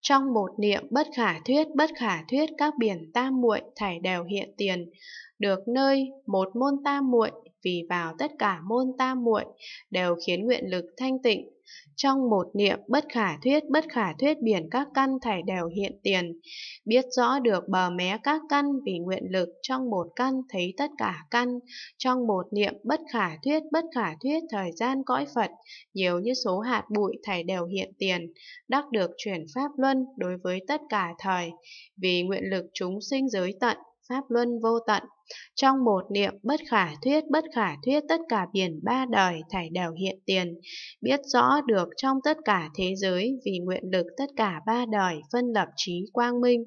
trong một niệm bất khả thuyết bất khả thuyết các biển tam muội thảy đều hiện tiền được nơi một môn tam muội vì vào tất cả môn tam muội đều khiến nguyện lực thanh tịnh trong một niệm bất khả thuyết bất khả thuyết biển các căn thảy đều hiện tiền biết rõ được bờ mé các căn vì nguyện lực trong một căn thấy tất cả căn trong một niệm bất khả thuyết bất khả thuyết thời gian cõi phật nhiều như số hạt bụi thảy đều hiện tiền đắc được chuyển pháp luân đối với tất cả thời vì nguyện lực chúng sinh giới tận pháp luân vô tận. Trong một niệm bất khả thuyết, bất khả thuyết tất cả biển ba đời thảy đều hiện tiền, biết rõ được trong tất cả thế giới vì nguyện lực tất cả ba đời phân lập trí quang minh.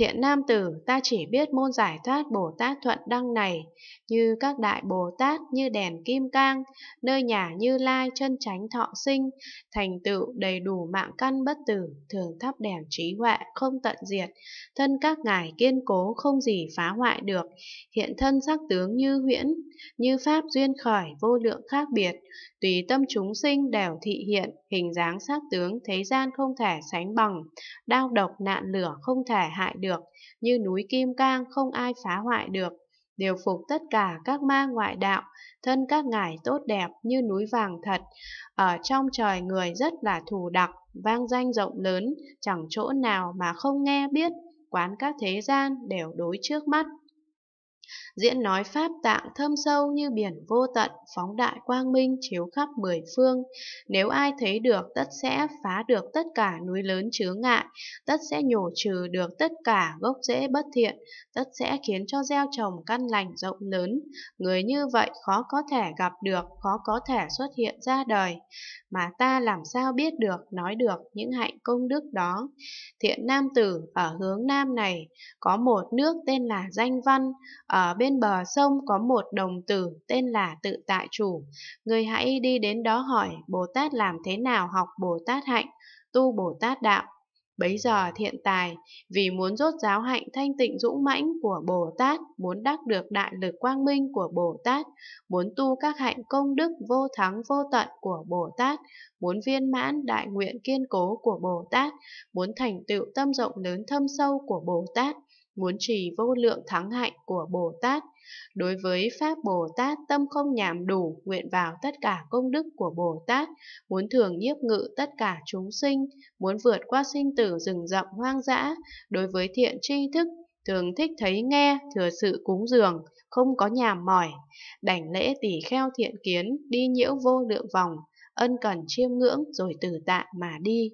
Thiện nam tử, ta chỉ biết môn giải thoát Bồ Tát Thuận Đăng này, như các đại Bồ Tát như đèn kim cang, nơi nhà như lai chân chánh thọ sinh, thành tựu đầy đủ mạng căn bất tử, thường thắp đèn trí huệ không tận diệt, thân các ngài kiên cố không gì phá hoại được, hiện thân sắc tướng như huyễn, như pháp duyên khởi vô lượng khác biệt, tùy tâm chúng sinh đều thị hiện, hình dáng sắc tướng thế gian không thể sánh bằng, đao độc nạn lửa không thể hại được, như núi kim cang không ai phá hoại được, điều phục tất cả các ma ngoại đạo, thân các ngài tốt đẹp như núi vàng thật, ở trong trời người rất là thù đặc, vang danh rộng lớn, chẳng chỗ nào mà không nghe biết, quán các thế gian đều đối trước mắt. Diễn nói Pháp tạng thâm sâu như biển vô tận, phóng đại quang minh chiếu khắp mười phương. Nếu ai thấy được, tất sẽ phá được tất cả núi lớn chướng ngại, tất sẽ nhổ trừ được tất cả gốc rễ bất thiện, tất sẽ khiến cho gieo trồng căn lành rộng lớn. Người như vậy khó có thể gặp được, khó có thể xuất hiện ra đời. Mà ta làm sao biết được, nói được những hạnh công đức đó. Thiện nam tử ở hướng nam này, có một nước tên là Danh Văn, ở bên bên bờ sông có một đồng tử tên là Tự Tại Chủ. Người hãy đi đến đó hỏi Bồ Tát làm thế nào học Bồ Tát hạnh, tu Bồ Tát đạo. Bấy giờ thiện tài, vì muốn rốt giáo hạnh thanh tịnh dũng mãnh của Bồ Tát, muốn đắc được đại lực quang minh của Bồ Tát, muốn tu các hạnh công đức vô thắng vô tận của Bồ Tát, muốn viên mãn đại nguyện kiên cố của Bồ Tát, muốn thành tựu tâm rộng lớn thâm sâu của Bồ Tát, muốn trì vô lượng thắng hạnh của Bồ Tát. Đối với Pháp Bồ Tát, tâm không nhàm đủ, nguyện vào tất cả công đức của Bồ Tát, muốn thường nhiếp ngự tất cả chúng sinh, muốn vượt qua sinh tử rừng rậm hoang dã. Đối với thiện tri thức, thường thích thấy nghe, thừa sự cúng dường, không có nhàm mỏi. Đảnh lễ tỷ kheo thiện kiến, đi nhiễu vô lượng vòng, ân cần chiêm ngưỡng rồi từ tạ mà đi.